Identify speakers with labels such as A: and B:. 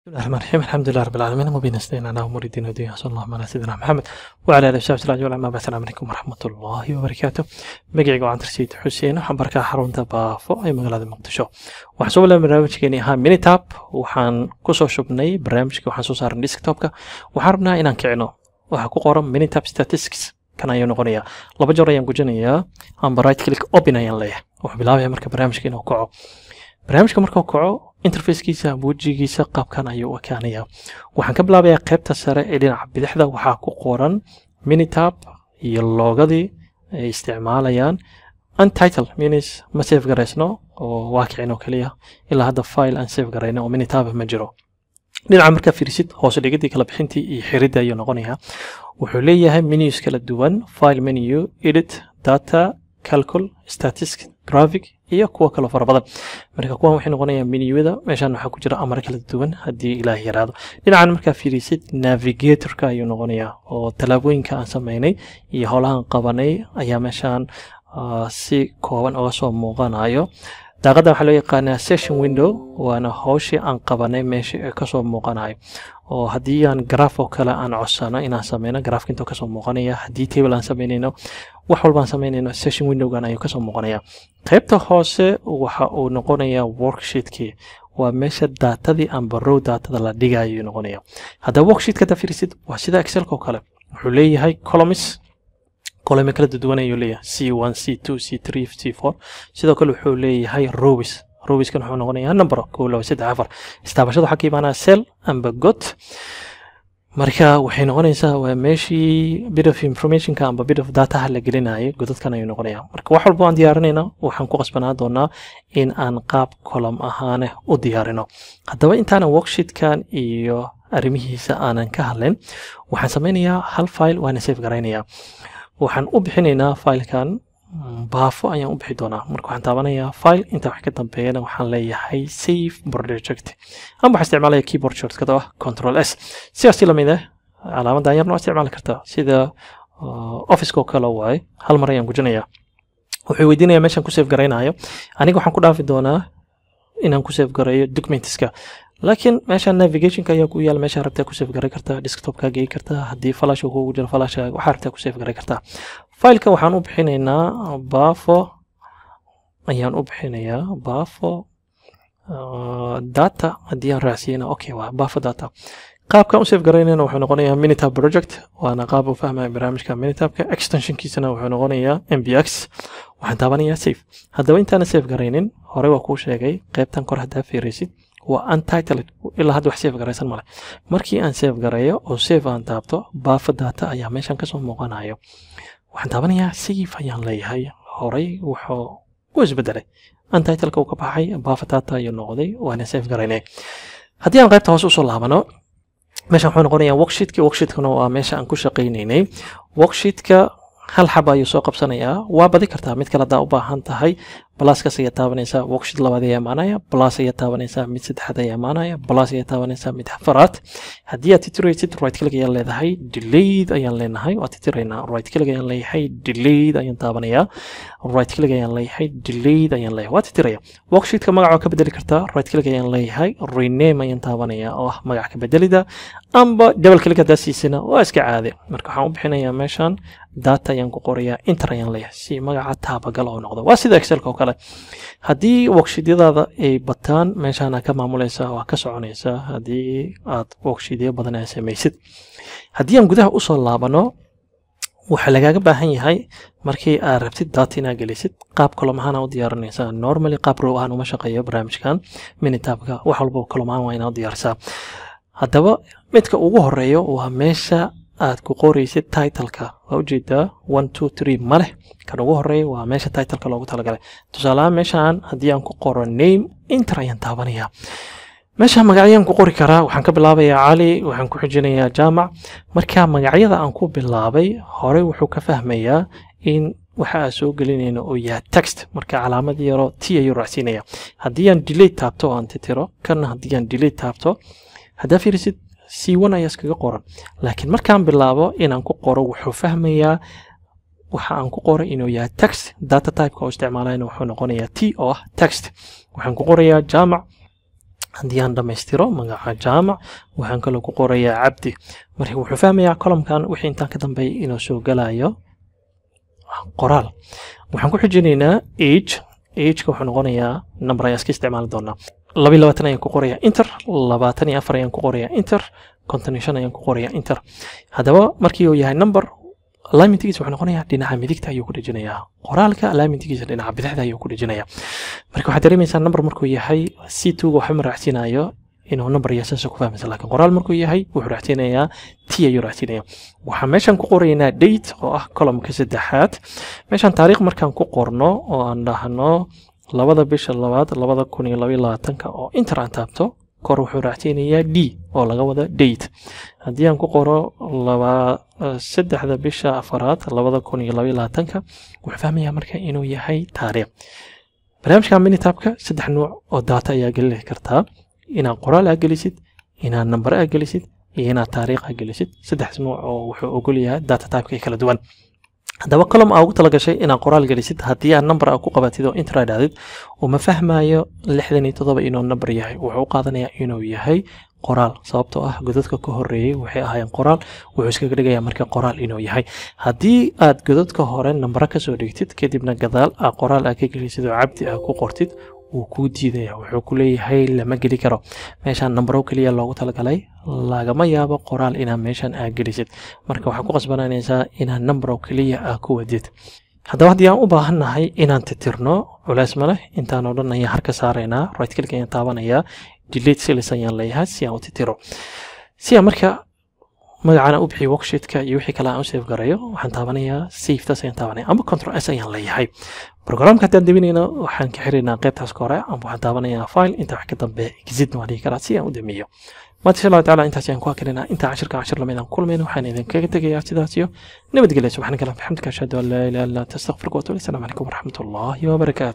A: بسم الله الرحمن الرحيم الحمد لله رب العالمين وبه نستعين على امور الدين والدنيا صلى الله على سيدنا محمد وعلى اله وصحبه اجمعين والعلماء السلام عليكم ورحمه الله وبركاته magacayga waan tarsiid xuseen waxaan barkaa xarunta baafo ee magaalada muqdisho waxaan soo bilaabay barnaamijkeeni ahaa minitab waxaan kusoo shubnay barnaamijka waxaan soo saaran desktopka waxaan rabnaa inaan kicino waxaa ku qoran minitab statistics kan ayuu noqonayaa laba jeer ayaan gujinayaa amba right click open ayaan leeyahay wuxuu bilaabaya ah marka barnaamijka inuu kaco barnaamijka markuu kaco interfacekiisa wejigiisa qaabkan ayuu ekaanaya waxaan ka bilaabaya qaybta sare ee dhinaca bidixda waxaa ku qoran minitab iyo loogadii ay isticmaalayaan untitle minis ma save garaysno oo waakicin oo keliya ilaa hadda file aan save garayno oo minitaba ma jiro dhinaca markaa fiirisid hoos dhigidii kala bixintii iyo xiridda ayuu noqonayaa wuxuu leeyahay menus kala duwan file menu edit data calcul statistic graphic iyo kuwo kalo fara badan marka kuwan waxay noqonayaan menuada meeshaan waxaa ku jira amar kala duwan haddii ilaah yaraado dhinacan markaa fiirisid navigatorka ayuu noqonayaa oo tallaabooyinka aan sameynay iyo howlahan qabanay ayaa meeshaan ah, si kooban uga soo muuqanayo daaqadda waxaa loo yaqaanaa session window waana howshii aan qabanay meesha ee kasoo muuqanayo oo haddii aan garaaf oo kale aan codsano inaan sameyno garaafka intoo kasoo muuqanaya haddii table aan sameynayno wax walba aan session windowgan ayuu kasoo muuqanaya qaybta hoose waxa uu noqonayaa worksheetkii waa meesha daatadii amba row daatada la dhigayo noqonaya haddaba worksheetka dafirisid waa sida excelka oo kale wuxuu leeyahay colomis kolema kala duwan ayuu leeyahay c one c two c three c four sidoo kale wuxuu leeyahay robis robiskan wuxuu noqonayaa number kow laba saddex afar istaabashada waxaa ka imaanaa sel amba got marka waxay noqonaysaa waa meeshii bit of informationka amba bit of dataha la gelinayay godadkan ayuu noqonayaa marka wax walba aan diyaarinayna waxaan ku qasbanaan doonaa in aan qaab colom ahaane u diyaarino haddaba intaanan worksheetkan iyo arrimihiisa aanan ka hadlayn waxaan sameynayaa hal file waana safe garaynayaa waxaan u bixinaynaa failkan baafo ayaan u bixi doonaa marka waxaan taabanayaa file inta wax ka dambeeyana waxaan leeyahay safe project ama waxaa isticmaalaya keyboard shortcut oo ah control s sidaasi lamid ah calaamadan yarna waa isticmaali kartaa sida uh, office kale waay hal mar ayaan gujinayaa wuxuu weydiinayaa meeshaan ku save garaynayo aniga waxaan ku dhaafi doonaa inaan ku save gareeyo documentiska laakiin meesha navigationka ayaa ku yaal meesha rabtaa ku safe kartaa desktopka gei kartaa haddii falasha kugu jiro falasha waxaa rabtaa ku safe kartaa failka waxaan u bixinaynaa bafo ayaan u bixinayaa bafo uh, data haddii aan raacsiyeyna okay waa bafo data qaabkaan u safe wuxuu noqonayaa minitab project waana qaab u fahmaya barnaamijka minitabka extensionkiisana wuxuu noqonayaa mbx waxaan taabanayaa safe haddaba intaana safe horey waa kuu sheegay qaybtan kor haddaa fiiraysid waa untitled ilaa hadda wax save garaysan male markii aan save gareeyo oo save aan taabto baafa data ayaa meeshan kasoo muuqanayo waxaan taabanayaa save ayaan leeyahay horey wuxuu u isbedelay untitleka uu ka baxay baafa data ayuu noqday waana save garaynay haddii aan qaybta hoose usoo laabano meeshan wuxuu noqonayaa worksheetka worksheetkana waa meesha aan ku shaqaynaynay worksheetka hal xaba ayuu soo qabsanayaa waa badi kartaa mid kale haddaa u baahan tahay balaskaas ayaa taabanaysaa worksheet labaad ayaa imaanaya balas ayaa taabanaysaa mid saddexaad ayaa imaanaya balas ayaa taabanaysaa mid afaraad haddii aad titiraysid right click ayaan leedahay delayed ayaan leenahay waa titiraynaa right click ayaan leeyahay delayed ayaan taabanayaa right click ayaan leeyahay delayed ayaan leeyahay waa titiraya worksheetka magaca ka bedeli kartaa right click ayaan leeyahay rename ayaan taabanaya oo ah magaca ka bedelida amba double click haddaa siisana waa iska caade marka waxaan u bixinayaa meeshaan data ayaan ku qorayaa enter ayaan leeyahay si magaca taabagal oo noqdo waa sida excelka oo kale kale haddii wokshidiyadaada ay bataan meeshaana ka maamuleysa waa ka soconaysaa haddii aad wokshidyo badan aa samaysid haddii aan gudaha usoo laabano waxaa lagaaga baahan yahay markii aad rabtid data inaad gelisid qaab kolomahaan u diyaarinaysaa normaly qaab row ahaan uma shaqeeyo barnaamijkan minitabka wax walba kolomahaan waa inaa u diyaarisaa haddaba midka ugu horeeyo waa meesha aad ku qoraysid titleka waa ujeedaa one two three maleh kan ugu horeeya waa meesha titleka loogu talagalay tusaaleahaan meeshaan haddii aan ku qoro name inter ayaan taabanaya meesha magacyaan ku qori karaa waxaan ka bilaabayaa cali waxaan ku xijinayaa jaamac marka magacyada aan ku bilaabay horey wuxuu ka fahmayaa in waxa aan soo gelinayno oo yaha text marka calaamad yaro t ayuu raacsiinaya haddii aan delay taabto oo aan titiro kana haddii aan delay taabto haddaa fiirisid siiwan ayaa iskaga qoran laakiin markaan bilaabo inaan ku qoro wuxuu fahmayaa waxa aan ku qoray inuu yahay text data typeka oo isticmaalayna wuxuu noqonayaa t oo ah text waxaan ku qorayaa jaamac haddii aan dhammaystiro magaca jaamac waxaan kaloo ku qorayaa cabdi marka wuxuu fahmayaa columkan wixii intaan ka dambeeya inuu soo galayo qoraal waxaan ku xijinaynaa age ageka wuxuu noqonayaa number ayaa iska isticmaali doonaa laba iyo labaatan ayaan ku qorayaa inter labaatan iyo afar ayaan ku qorayaa inter konton iyo shan ayaan ku qorayaa inter haddaba markii uu yahay number alignmentigiisa wuxuu noqonayaa dhinaca midigta ayuu ku dhejinayaa qoraalka alignmentigiisa dhinaca bidixda ayuu ku dhejinayaa marka waxaad dareemaysaa number markuu yahay c twoga waxa ma raacsiinayo inuu number yaasasa ku fahmaysa laakiin qoraal markuu yahay wuxuu raacsiinayaa t ayuu raacsiinayaa waxaan meeshan ku qoraynaa date oo ah columnka saddexaad meeshaan taariikh markaan ku qorno oo aan dhahno labada bisha labaad labada kun iyo labaiyo labaatanka oo interan taabto kor wuxuu raacteynayaa d oo laga wada date haddii aan ku qoro saddexda bisha afaraad labada kun iyo labaiyo labaatanka wuxuu fahmayaa marka inuu yahay taariikh barnaamijka minitabka saddex nuuc oo daata ayaa gelin kartaa inaad qoraal aa gelisid inaad nambar aa gelisid iyo inaad taariikh aa gelisid saddex nuuc oo wuxuu ogolyahay data typeka kala duwan haddaba colom aa ugu tala gashay inaad qoraal gelisid haddii aad namber a ku qabatid oo intra idhahdid uu ma lixdan iyo toddoba inuu namber yahay wuxuu u qaadanayaa inuu yahay qoraal sababtoo ah godadka ka horeeyey waxay ahaayeen qoraal wuxuu iskaga dhigayaa marka qoraal inuu yahay haddii aad godadka hore nambara kasoo dhigtid kadibna gadaal aa qoraal ah ka gelisid oo cabdi ah ku qortid wuu kuu diidaya wuxuu ku leeyahay lama geli karo meeshaan nambaro keliya loogu talagalay lagama yaabo qoraal inaad meeshan aa gelisid marka waxaa ku qasbananaysaa inaad number keliya aa ku wadid haddaba haddii aan u baahannahay inaan titirno culays maleh intaan o dhan ayaan harka saaraynaa rightclick ayaan taabanayaa delete silis ayaan leeyahay si aan u titiro si aan marka magacana u worksheetka iyo wixii kale aan u safe gareeyo waxaan taabanayaa safetas ayaan taabanaya amba control s ayaan leeyahay brograamka haddaan deminayno waxaan ka xiraynaa qaybtaas ka hore amba waxaan taabanayaa file inta wax ka dambe exitna waan dhihi karaa si aan u damiyo maanta insha tacala intaas ayaan ku hakilinaa intaa cashirka cashir lama idaan kulmayno waxaan idinkaga tegayaa sidaas iyo nabadgelya subxaanaka alhamdulilah ashhadu an laa ilaha illa anta astaqfiruka watuuli asalaamu calaykum waraxmatullaahi wabarakaatu